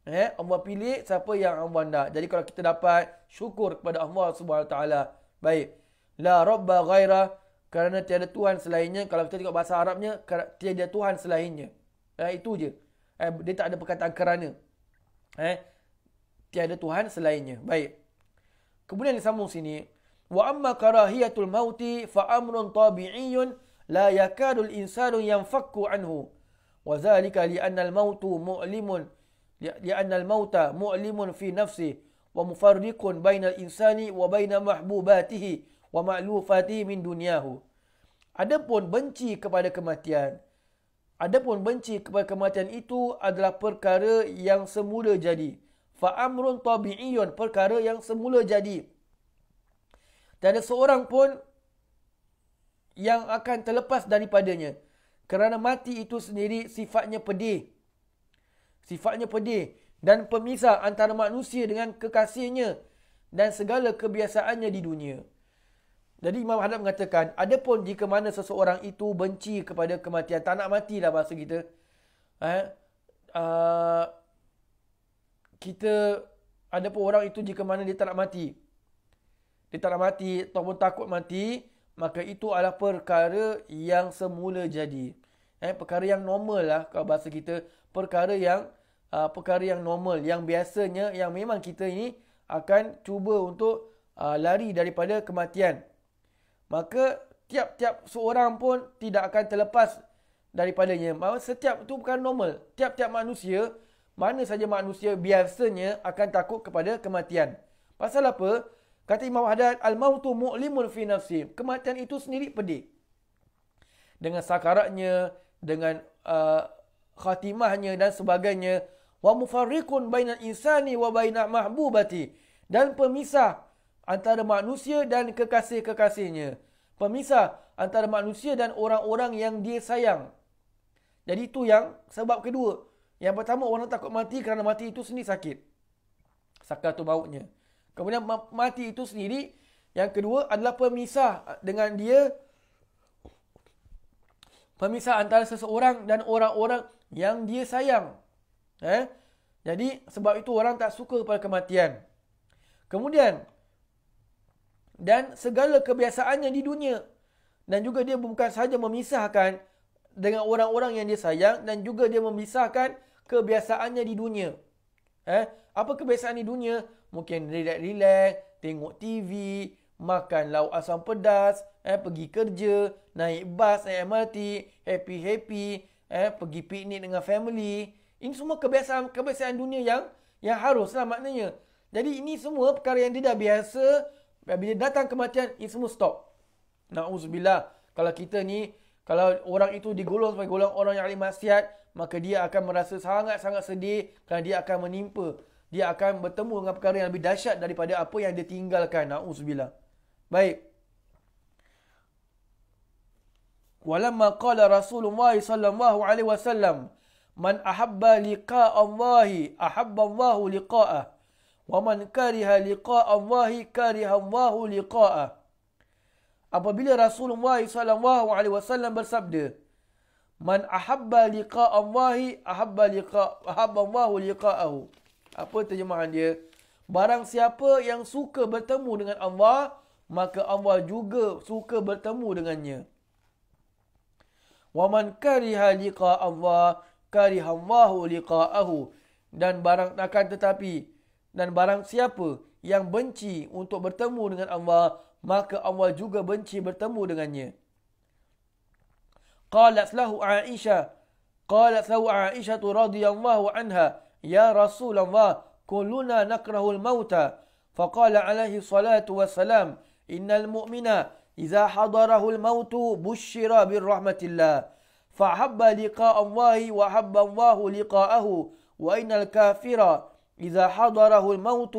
Eh, Allah pilih siapa yang Allah nak. Jadi kalau kita dapat syukur kepada Allah Subhanahu Wa Taala. Baik. La robba ghaira kerana tiada Tuhan selainnya. Kalau kita tengok bahasa Arabnya, tiada Tuhan selainnya. Eh, itu je. Eh, dia tak ada perkataan kerana. Eh, tiada Tuhan selainnya. Baik. Kemudian sambung sini. Wa amma karahiyatul mauti fa amrun tabi'iyun la yakadul insanu yanfakku anhu. Wa zalika li'anna al-mautu mu'limun li'anna al-mauta mu'limun fi nafsi wa mufarriqun bainal insani wa bainal mahbubatihi wa ma'lufati min dunyahu. Adapun benci kepada kematian, adapun benci kepada kematian itu adalah perkara yang semula jadi. Fa amrun tabi'iyun, perkara yang semula jadi. Tiada seorang pun yang akan terlepas daripadanya. Kerana mati itu sendiri sifatnya pedih. Sifatnya pedih dan pemisah antara manusia dengan kekasihnya dan segala kebiasaannya di dunia. Jadi Imam Hadab mengatakan, ada pun jika mana seseorang itu benci kepada kematian, tak nak matilah bahasa kita. Eh? Uh, kita, adapun orang itu jika mana dia tak nak mati. Dia tak nak mati ataupun takut mati, maka itu adalah perkara yang semula jadi. Eh? Perkara yang normal lah kalau bahasa kita. Perkara yang uh, perkara yang normal, yang biasanya, yang memang kita ini akan cuba untuk uh, lari daripada Kematian maka tiap-tiap seorang pun tidak akan terlepas daripadanya. Maka setiap itu bukan normal. Tiap-tiap manusia, mana saja manusia biasanya akan takut kepada kematian. Pasal apa? Kata Imam Haddad, Al-mautu mu'limun fi nafsi. Kematian itu sendiri pedih. Dengan sakaratnya, dengan uh, khatimahnya dan sebagainya. Wa mufarrikun bainal insani wa bainal mahbubati. Dan pemisah antara manusia dan kekasih-kekasihnya. Pemisah antara manusia dan orang-orang yang dia sayang. Jadi itu yang sebab kedua. Yang pertama orang takut mati kerana mati itu sendiri sakit. Sakar tu bautnya. Kemudian mati itu sendiri. Yang kedua adalah pemisah dengan dia. Pemisah antara seseorang dan orang-orang yang dia sayang. Eh? Jadi sebab itu orang tak suka kepada kematian. Kemudian dan segala kebiasaannya di dunia. Dan juga dia bukan sahaja memisahkan dengan orang-orang yang dia sayang dan juga dia memisahkan kebiasaannya di dunia. Eh, apa kebiasaan di dunia? Mungkin relax-relax, tengok TV, makan lauk asam pedas, eh pergi kerja, naik bas, naik MRT, happy-happy, eh pergi piknik dengan family. Ini semua kebiasaan-kebiasaan dunia yang yang haruslah maknanya. Jadi ini semua perkara yang tidak biasa bila datang kematian, it semua stop. Na'udzubillah. Kalau kita ni, kalau orang itu digolong sebagai golong orang yang alim maksiat, maka dia akan merasa sangat-sangat sedih kerana dia akan menimpa. Dia akan bertemu dengan perkara yang lebih dahsyat daripada apa yang dia tinggalkan. Na'udzubillah. Baik. Walamma qala Rasulullah sallallahu alaihi wasallam man ahabba liqa Allah ahabba Allah liqa'ahu Waman kariha liqa' Allah kariha Allah liqa'a. Apabila Rasulullah sallallahu alaihi wasallam bersabda, Man ahabba liqa' Allah ahabba liqa' ahabba Allah liqa'ahu. Apa terjemahan dia? Barang siapa yang suka bertemu dengan Allah, maka Allah juga suka bertemu dengannya. Waman kariha liqa' Allah kariha Allah liqa'ahu. Dan barang akan tetapi, dan barang siapa yang benci untuk bertemu dengan Allah, maka Allah juga benci bertemu dengannya. Qalat lahu Aisyah, qalat lahu Aisyah radhiyallahu anha, ya Rasulullah, kulluna nakrahu al-mauta. Faqala alaihi salatu wassalam, innal mu'mina iza hadarahu al-mautu bushira bir rahmatillah. Fahabba liqa'a Allahi wa habba Allahu liqa'ahu wa innal kafira إذا حضره الموت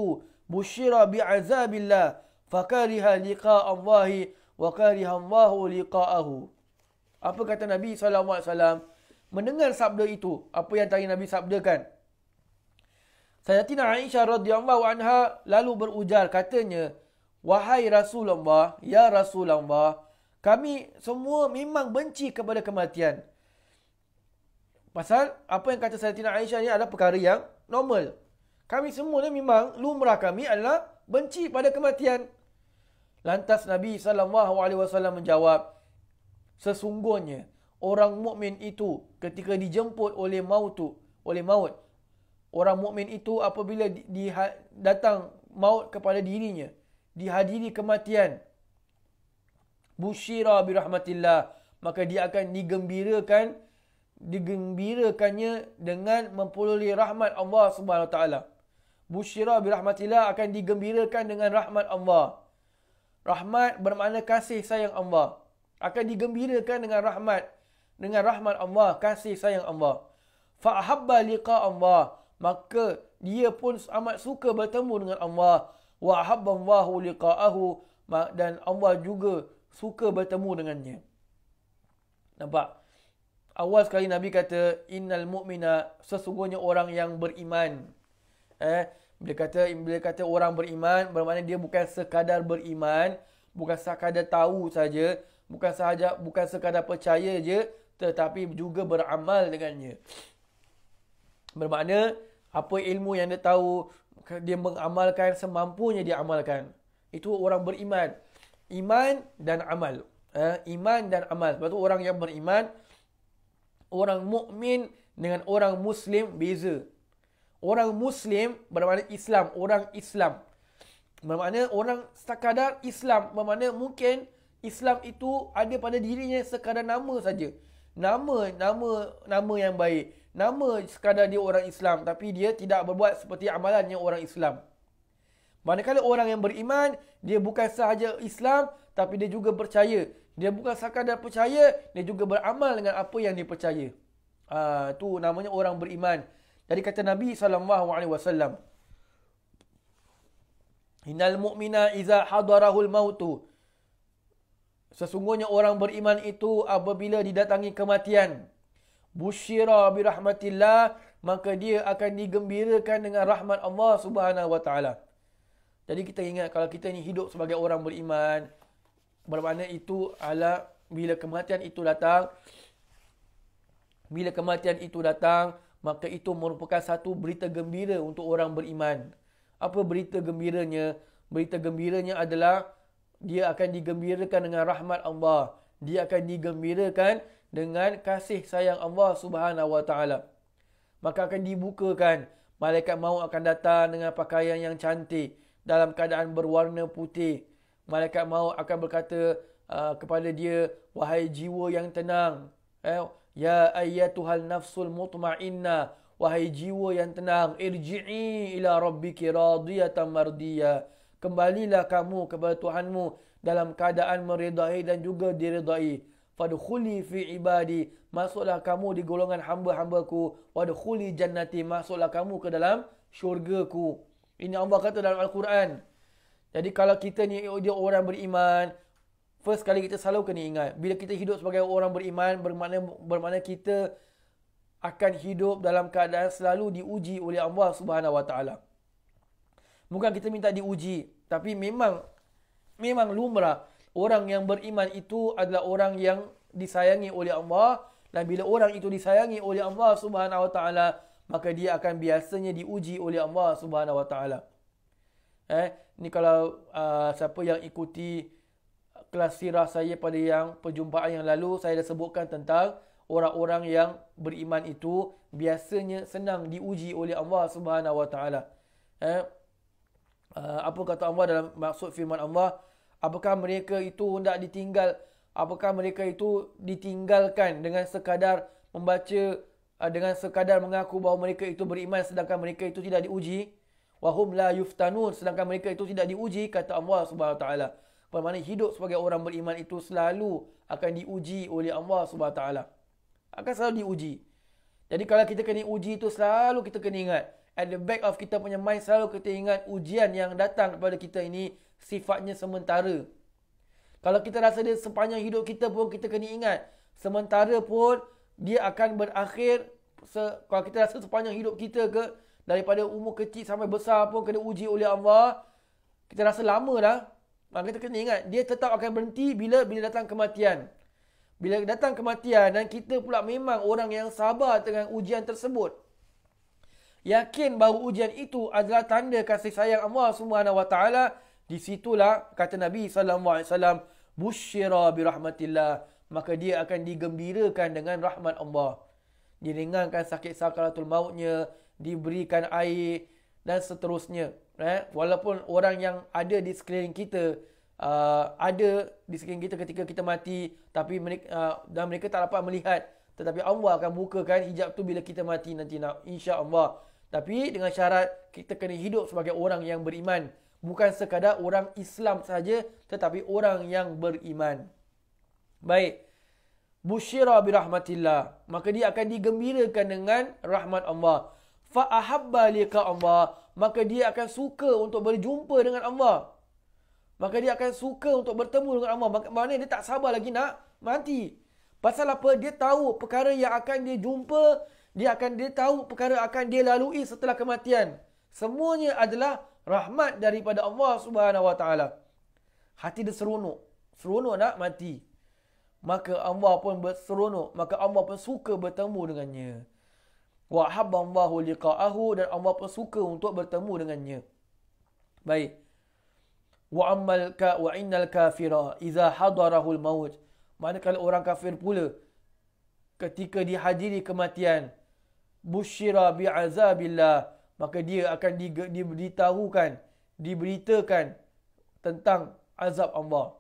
بشر بعذاب الله فكره لقاء الله وكره الله لقاءه apa kata Nabi SAW mendengar sabda itu apa yang tadi Nabi sabda kan? Sayyidina Aisyah radhiyallahu anha lalu berujar katanya wahai Rasulullah ya Rasulullah kami semua memang benci kepada kematian pasal apa yang kata Sayyidina Aisyah ni adalah perkara yang normal kami semua ni memang lumrah kami adalah benci pada kematian. Lantas Nabi sallallahu alaihi wasallam menjawab, sesungguhnya orang mukmin itu ketika dijemput oleh maut tu oleh maut orang mukmin itu apabila di, di, ha, datang maut kepada dirinya dihadiri kematian busyira bi rahmatillah maka dia akan digembirakan digembirakannya dengan memperoleh rahmat Allah Subhanahu taala Bushira birahmatillah akan digembirakan dengan rahmat Allah. Rahmat bermakna kasih sayang Allah. Akan digembirakan dengan rahmat. Dengan rahmat Allah, kasih sayang Allah. Fa'ahabba liqa Allah. Maka dia pun amat suka bertemu dengan Allah. Wa'ahabba Allahu liqa'ahu. Dan Allah juga suka bertemu dengannya. Nampak? Awal sekali Nabi kata, Innal mu'mina sesungguhnya orang yang Beriman eh bila kata bila kata orang beriman bermakna dia bukan sekadar beriman bukan sekadar tahu saja bukan sahaja bukan sekadar percaya je tetapi juga beramal dengannya bermakna apa ilmu yang dia tahu dia mengamalkan semampunya dia amalkan itu orang beriman iman dan amal eh, iman dan amal sebab tu orang yang beriman orang mukmin dengan orang muslim beza Orang Muslim bermakna Islam. Orang Islam. Bermakna orang sekadar Islam. Bermakna mungkin Islam itu ada pada dirinya sekadar nama saja. Nama, nama, nama yang baik. Nama sekadar dia orang Islam. Tapi dia tidak berbuat seperti amalannya orang Islam. Manakala orang yang beriman, dia bukan sahaja Islam, tapi dia juga percaya. Dia bukan sekadar percaya, dia juga beramal dengan apa yang dia percaya. Ah, uh, tu namanya orang beriman. Dari kata Nabi sallallahu alaihi wasallam Innal mu'mina iza hadarahul mautu Sesungguhnya orang beriman itu apabila didatangi kematian busyira bi rahmatillah maka dia akan digembirakan dengan rahmat Allah Subhanahu wa taala. Jadi kita ingat kalau kita ini hidup sebagai orang beriman bermakna itu ala bila kematian itu datang bila kematian itu datang maka itu merupakan satu berita gembira untuk orang beriman. Apa berita gembiranya? Berita gembiranya adalah dia akan digembirakan dengan rahmat Allah. Dia akan digembirakan dengan kasih sayang Allah Subhanahu Wa Taala. Maka akan dibukakan malaikat maut akan datang dengan pakaian yang cantik dalam keadaan berwarna putih. Malaikat maut akan berkata uh, kepada dia, wahai jiwa yang tenang, eh, Ya ayyatuhal nafsul mutma'inna Wahai jiwa yang tenang Irji'i ila rabbiki radiyatan mardiyah Kembalilah kamu kepada Tuhanmu Dalam keadaan meridai dan juga diridai Fadkhuli fi ibadi Masuklah kamu di golongan hamba-hambaku Wadkhuli jannati Masuklah kamu ke dalam syurga ku. Ini Allah kata dalam Al-Quran Jadi kalau kita ni dia orang beriman First kali kita selalu kena ingat bila kita hidup sebagai orang beriman bermakna bermakna kita akan hidup dalam keadaan selalu diuji oleh Allah Subhanahu Wa Taala. Bukan kita minta diuji, tapi memang memang lumrah orang yang beriman itu adalah orang yang disayangi oleh Allah dan bila orang itu disayangi oleh Allah Subhanahu Wa Taala maka dia akan biasanya diuji oleh Allah Subhanahu Wa Taala. Eh, ni kalau uh, siapa yang ikuti kelas sirah saya pada yang perjumpaan yang lalu saya dah sebutkan tentang orang-orang yang beriman itu biasanya senang diuji oleh Allah Subhanahu Wa Taala. Eh? eh apa kata Allah dalam maksud firman Allah? Apakah mereka itu hendak ditinggal? Apakah mereka itu ditinggalkan dengan sekadar membaca eh, dengan sekadar mengaku bahawa mereka itu beriman sedangkan mereka itu tidak diuji? Wahum la yuftanun sedangkan mereka itu tidak diuji kata Allah Subhanahu Wa Taala. Bermakna hidup sebagai orang beriman itu selalu akan diuji oleh Allah Subhanahu taala. Akan selalu diuji. Jadi kalau kita kena uji itu selalu kita kena ingat at the back of kita punya mind selalu kita ingat ujian yang datang kepada kita ini sifatnya sementara. Kalau kita rasa dia sepanjang hidup kita pun kita kena ingat sementara pun dia akan berakhir se kalau kita rasa sepanjang hidup kita ke daripada umur kecil sampai besar pun kena uji oleh Allah kita rasa lama dah Ha, kita kena ingat, dia tetap akan berhenti bila bila datang kematian. Bila datang kematian dan kita pula memang orang yang sabar dengan ujian tersebut. Yakin bahawa ujian itu adalah tanda kasih sayang Allah Taala Di situlah kata Nabi SAW, Bushira rahmatillah Maka dia akan digembirakan dengan rahmat Allah. Diringankan sakit sakaratul mautnya, diberikan air dan seterusnya eh walaupun orang yang ada di sekeliling kita uh, ada di sekeliling kita ketika kita mati tapi mereka, uh, dan mereka tak dapat melihat tetapi Allah akan bukakan hijab tu bila kita mati nanti nak insya-Allah tapi dengan syarat kita kena hidup sebagai orang yang beriman bukan sekadar orang Islam saja tetapi orang yang beriman baik bushira bi rahmatillah maka dia akan digembirakan dengan rahmat Allah fa ahabba liqa Allah maka dia akan suka untuk berjumpa dengan Allah. Maka dia akan suka untuk bertemu dengan Allah. mana dia tak sabar lagi nak mati. Pasal apa? Dia tahu perkara yang akan dia jumpa, dia akan dia tahu perkara akan dia lalui setelah kematian. Semuanya adalah rahmat daripada Allah Subhanahu Wa Taala. Hati dia seronok. Seronok nak mati. Maka Allah pun berseronok. Maka Allah pun suka bertemu dengannya. Wa habbanallahu liqa'ahu dan Allah pun suka untuk bertemu dengannya. Baik. Wa ammal ka wa innal kafira idza hadarahu al-maut. Manakala orang kafir pula ketika dihadiri kematian busyira bi'azabilah maka dia akan diberitahukan diberitakan tentang azab Allah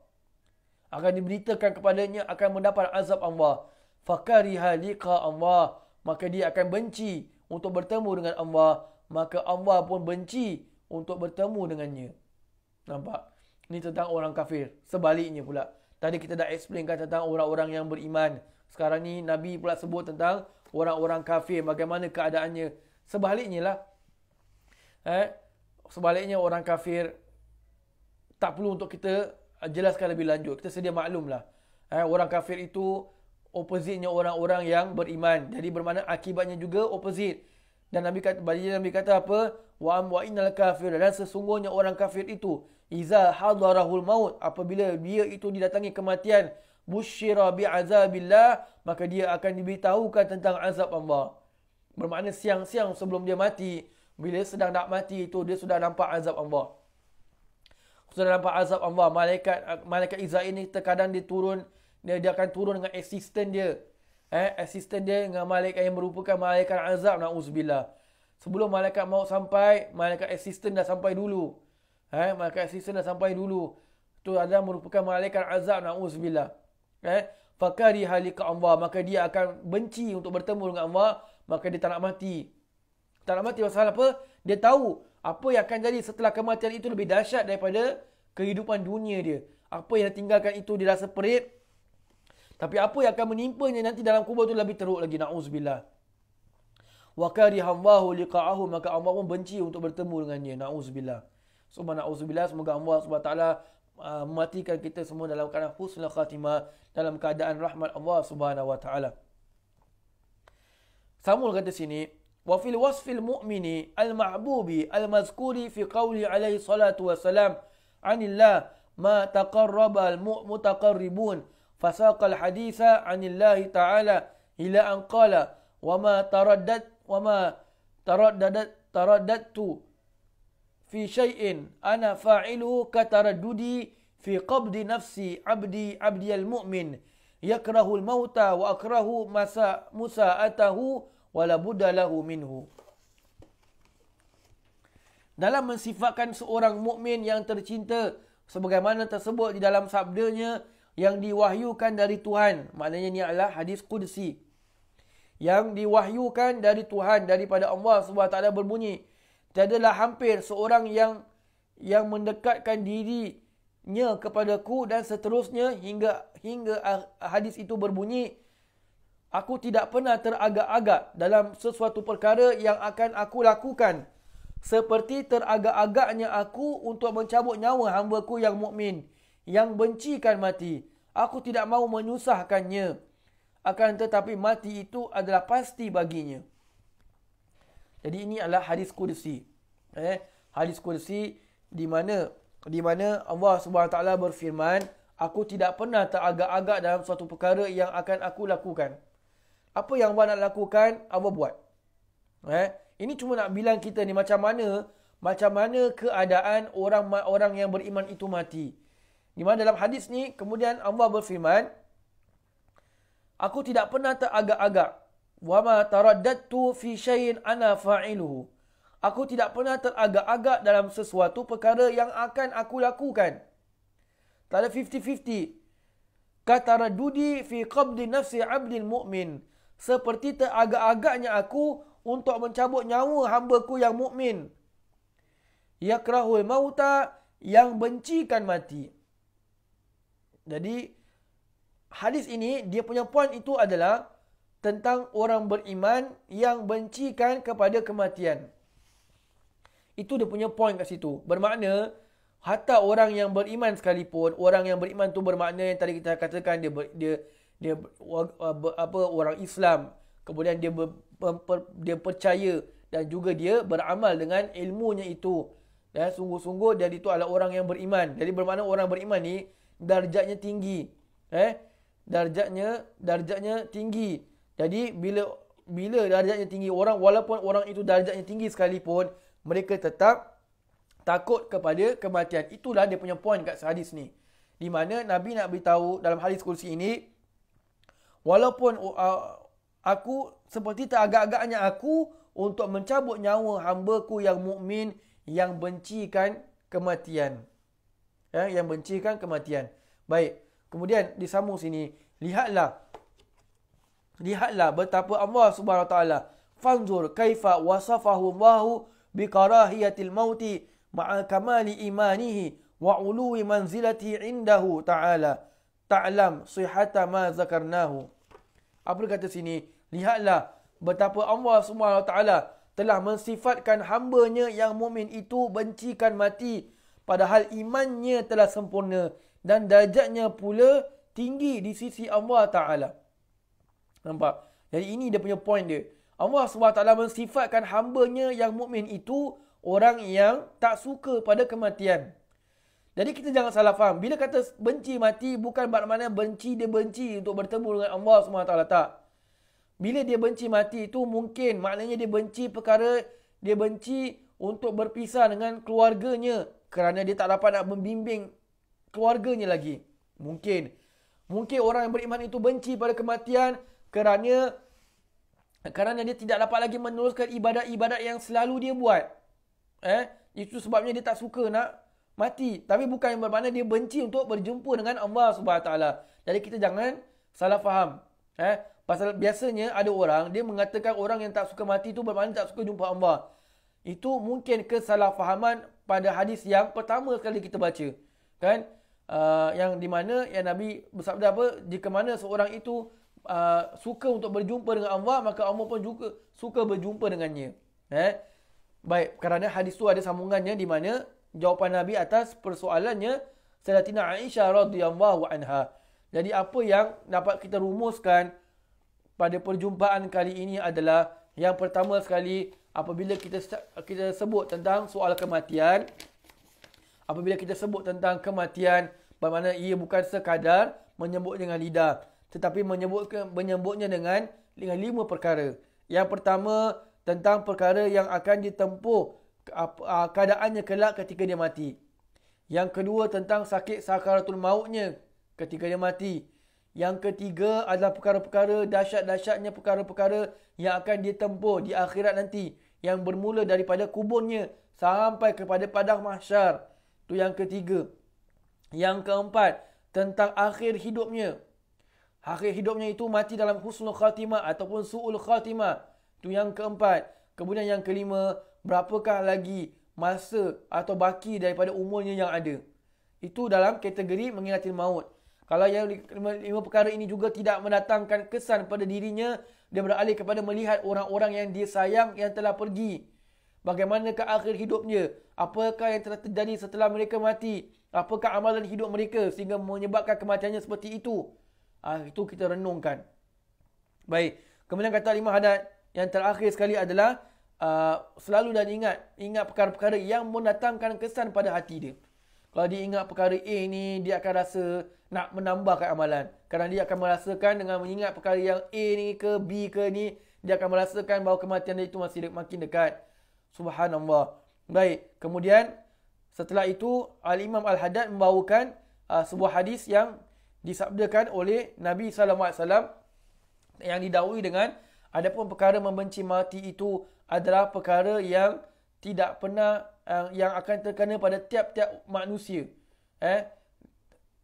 akan diberitakan kepadanya akan mendapat azab Allah fakariha liqa Allah maka dia akan benci untuk bertemu dengan Allah, maka Allah pun benci untuk bertemu dengannya. Nampak? Ini tentang orang kafir. Sebaliknya pula. Tadi kita dah explainkan tentang orang-orang yang beriman. Sekarang ni Nabi pula sebut tentang orang-orang kafir. Bagaimana keadaannya. Sebaliknya lah. Eh? Sebaliknya orang kafir tak perlu untuk kita jelaskan lebih lanjut. Kita sedia maklum lah. Eh? Orang kafir itu opposite orang-orang yang beriman. Jadi bermakna akibatnya juga opposite. Dan Nabi kata, bagi Nabi kata apa? Wa am wa innal kafir dan sesungguhnya orang kafir itu iza hadarahul maut apabila dia itu didatangi kematian busyira bi azabillah maka dia akan diberitahukan tentang azab Allah. Bermakna siang-siang sebelum dia mati, bila sedang nak mati itu dia sudah nampak azab Allah. Sudah nampak azab Allah. Malaikat malaikat Izrail ini terkadang diturun dia, dia akan turun dengan assistant dia. Eh, asisten dia dengan malaikat yang merupakan malaikat azab na'uzubillah. Sebelum malaikat mau sampai, malaikat asisten dah sampai dulu. Eh, malaikat asisten dah sampai dulu. tu ada merupakan malaikat azab na'uzubillah. Eh, fakari halika Allah. Maka dia akan benci untuk bertemu dengan Allah. Maka dia tak nak mati. Tak nak mati pasal apa? Dia tahu apa yang akan jadi setelah kematian itu lebih dahsyat daripada kehidupan dunia dia. Apa yang tinggalkan itu dia rasa perit. Tapi apa yang akan menimpanya nanti dalam kubur tu lebih teruk lagi. Na'uzubillah. Wa karihallahu liqa'ahu. Maka Allah pun benci untuk bertemu dengannya. Na'uzubillah. Semoga na'uzubillah. Semoga Allah SWT uh, mematikan kita semua dalam keadaan husnul khatimah. Dalam keadaan rahmat Allah SWT. Samul kata sini. Wa fil wasfil mu'mini al-ma'bubi al-mazkuri fi qawli alaihi salatu wassalam. Anillah ma taqarrabal mu'mutaqarribun. فساق الحديث عن الله تعالى إلى أن قال وما تردد وما ترددت ترددت في شيء أنا فاعله كترددي في قبض نفسي عبدي عبدي المؤمن يكره الموت وأكره مسا مساءته ولا بد له منه dalam mensifatkan seorang mukmin yang tercinta sebagaimana tersebut di dalam sabdanya yang diwahyukan dari Tuhan. Maknanya ni adalah hadis Qudsi. Yang diwahyukan dari Tuhan, daripada Allah SWT berbunyi. Tiadalah hampir seorang yang yang mendekatkan dirinya kepadaku dan seterusnya hingga hingga ah, hadis itu berbunyi. Aku tidak pernah teragak-agak dalam sesuatu perkara yang akan aku lakukan. Seperti teragak-agaknya aku untuk mencabut nyawa hamba ku yang mukmin yang bencikan mati. Aku tidak mahu menyusahkannya. Akan tetapi mati itu adalah pasti baginya. Jadi ini adalah hadis kursi. Eh, hadis kursi di mana di mana Allah Subhanahu taala berfirman, aku tidak pernah teragak-agak dalam suatu perkara yang akan aku lakukan. Apa yang Allah nak lakukan, Allah buat. Eh, ini cuma nak bilang kita ni macam mana macam mana keadaan orang orang yang beriman itu mati. Di mana dalam hadis ni kemudian Allah berfirman, Aku tidak pernah teragak-agak. Wa ma taraddadtu fi syai'in ana fa'iluhu. Aku tidak pernah teragak-agak dalam sesuatu perkara yang akan aku lakukan. Tak ada 50-50. Kata radudi fi qabdi nafsi abdin mu'min. Seperti teragak-agaknya aku untuk mencabut nyawa hamba ku yang mukmin. Yakrahul mauta yang bencikan mati. Jadi hadis ini dia punya point itu adalah tentang orang beriman yang bencikan kepada kematian. Itu dia punya point kat situ. Bermakna hatta orang yang beriman sekalipun, orang yang beriman tu bermakna yang tadi kita katakan dia dia dia uh, apa orang Islam, kemudian dia ber, dia percaya dan juga dia beramal dengan ilmunya itu. Dan sungguh-sungguh dia itu adalah orang yang beriman. Jadi bermakna orang beriman ni darjatnya tinggi eh darjatnya darjatnya tinggi jadi bila bila darjatnya tinggi orang walaupun orang itu darjatnya tinggi sekalipun mereka tetap takut kepada kematian itulah dia punya point kat hadis ni di mana nabi nak beritahu dalam hadis kursi ini walaupun uh, aku seperti tak agak-agaknya aku untuk mencabut nyawa hamba ku yang mukmin yang bencikan kematian ya, yang mencikan kematian. Baik. Kemudian disambung sini, lihatlah. Lihatlah betapa Allah Subhanahu Wa Taala fanzur kaifa wasafahu Allah bi karahiyatil mauti ma'a kamali imanihi wa ulwi manzilati indahu ta'ala ta'lam sihhata ma zakarnahu. Apa dia kata sini? Lihatlah betapa Allah Subhanahu Wa Taala telah mensifatkan hamba-Nya yang mukmin itu bencikan mati padahal imannya telah sempurna dan darjatnya pula tinggi di sisi Allah Ta'ala. Nampak? Jadi ini dia punya point dia. Allah SWT mensifatkan hambanya yang mukmin itu orang yang tak suka pada kematian. Jadi kita jangan salah faham. Bila kata benci mati, bukan bermakna benci dia benci untuk bertemu dengan Allah SWT. Tak. Bila dia benci mati itu mungkin maknanya dia benci perkara, dia benci untuk berpisah dengan keluarganya kerana dia tak dapat nak membimbing keluarganya lagi. Mungkin. Mungkin orang yang beriman itu benci pada kematian kerana kerana dia tidak dapat lagi meneruskan ibadat-ibadat yang selalu dia buat. Eh, itu sebabnya dia tak suka nak mati. Tapi bukan yang bermakna dia benci untuk berjumpa dengan Allah Subhanahu Taala. Jadi kita jangan salah faham. Eh, pasal biasanya ada orang dia mengatakan orang yang tak suka mati itu bermakna tak suka jumpa Allah. Itu mungkin kesalahfahaman pada hadis yang pertama kali kita baca kan uh, yang di mana yang nabi bersabda apa jika mana seorang itu uh, suka untuk berjumpa dengan Allah maka Allah pun juga suka berjumpa dengannya eh baik kerana hadis tu ada sambungannya di mana jawapan nabi atas persoalannya Sayyidatina Aisyah radhiyallahu anha jadi apa yang dapat kita rumuskan pada perjumpaan kali ini adalah yang pertama sekali apabila kita kita sebut tentang soal kematian apabila kita sebut tentang kematian bermakna ia bukan sekadar menyebut dengan lidah tetapi menyebutkan menyebutnya dengan dengan lima perkara yang pertama tentang perkara yang akan ditempuh ah, keadaannya kelak ketika dia mati yang kedua tentang sakit sakaratul mautnya ketika dia mati yang ketiga adalah perkara-perkara dahsyat-dahsyatnya perkara-perkara yang akan ditempuh di akhirat nanti yang bermula daripada kuburnya sampai kepada padang mahsyar. tu yang ketiga. Yang keempat, tentang akhir hidupnya. Akhir hidupnya itu mati dalam khusnul khatimah ataupun su'ul khatimah. tu yang keempat. Kemudian yang kelima, berapakah lagi masa atau baki daripada umurnya yang ada. Itu dalam kategori mengingatil maut. Kalau yang lima perkara ini juga tidak mendatangkan kesan pada dirinya, dia beralih kepada melihat orang-orang yang dia sayang yang telah pergi. Bagaimanakah akhir hidupnya? Apakah yang telah terjadi setelah mereka mati? Apakah amalan hidup mereka sehingga menyebabkan kematiannya seperti itu? Ah, itu kita renungkan. Baik. Kemudian kata lima hadat yang terakhir sekali adalah uh, selalu dan ingat. Ingat perkara-perkara yang mendatangkan kesan pada hati dia. Kalau dia ingat perkara A ni, dia akan rasa nak menambahkan amalan. Kerana dia akan merasakan dengan mengingat perkara yang A ni ke B ke ni, dia akan merasakan bahawa kematian dia itu masih de makin dekat. Subhanallah. Baik, kemudian setelah itu Al-Imam Al-Haddad membawakan uh, sebuah hadis yang disabdakan oleh Nabi sallallahu alaihi wasallam yang didahului dengan adapun perkara membenci mati itu adalah perkara yang tidak pernah uh, yang akan terkena pada tiap-tiap manusia. Eh?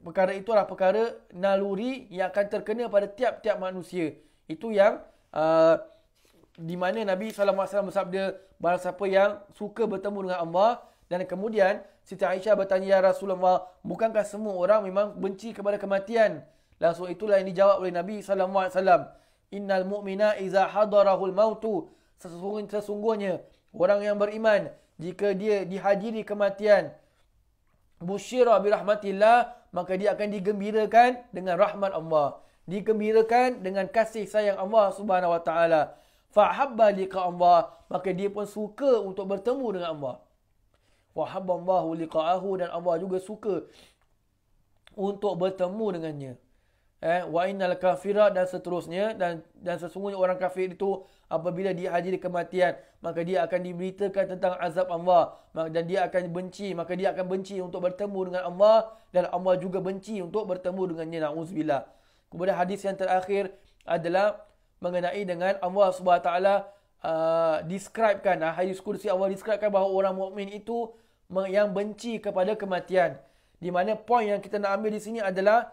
Perkara itulah perkara naluri yang akan terkena pada tiap-tiap manusia. Itu yang uh, di mana Nabi SAW bersabda barang siapa yang suka bertemu dengan Allah. Dan kemudian Siti Aisyah bertanya ya Rasulullah, bukankah semua orang memang benci kepada kematian? Langsung itulah yang dijawab oleh Nabi SAW. Innal mu'mina iza hadarahul mautu. Sesungguhnya, sesungguhnya Orang yang beriman jika dia dihadiri kematian busyira bi rahmatillah maka dia akan digembirakan dengan rahmat Allah digembirakan dengan kasih sayang Allah Subhanahu wa taala fa habba liqa Allah maka dia pun suka untuk bertemu dengan Allah wa habba Allah liqa'ahu dan Allah juga suka untuk bertemu dengannya eh wa innal kafira dan seterusnya dan dan sesungguhnya orang kafir itu Apabila dia hadir kematian, maka dia akan diberitakan tentang azab Allah. Dan dia akan benci, maka dia akan benci untuk bertemu dengan Allah. Dan Allah juga benci untuk bertemu dengannya, na'uzubillah. Kemudian hadis yang terakhir adalah mengenai dengan Allah SWT uh, describekan, uh, hadis kursi Allah describekan bahawa orang mukmin itu yang benci kepada kematian. Di mana poin yang kita nak ambil di sini adalah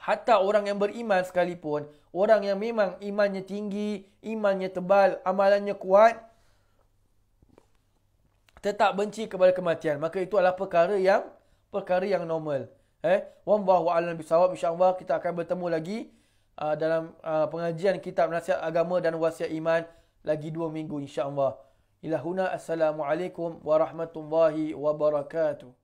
hatta orang yang beriman sekalipun, orang yang memang imannya tinggi, imannya tebal, amalannya kuat tetap benci kepada kematian. Maka itu adalah perkara yang perkara yang normal. Eh, wallahu a'lam bisawab insya-Allah kita akan bertemu lagi uh, dalam uh, pengajian kitab nasihat agama dan wasiat iman lagi dua minggu insya-Allah. Ila assalamualaikum warahmatullahi wabarakatuh.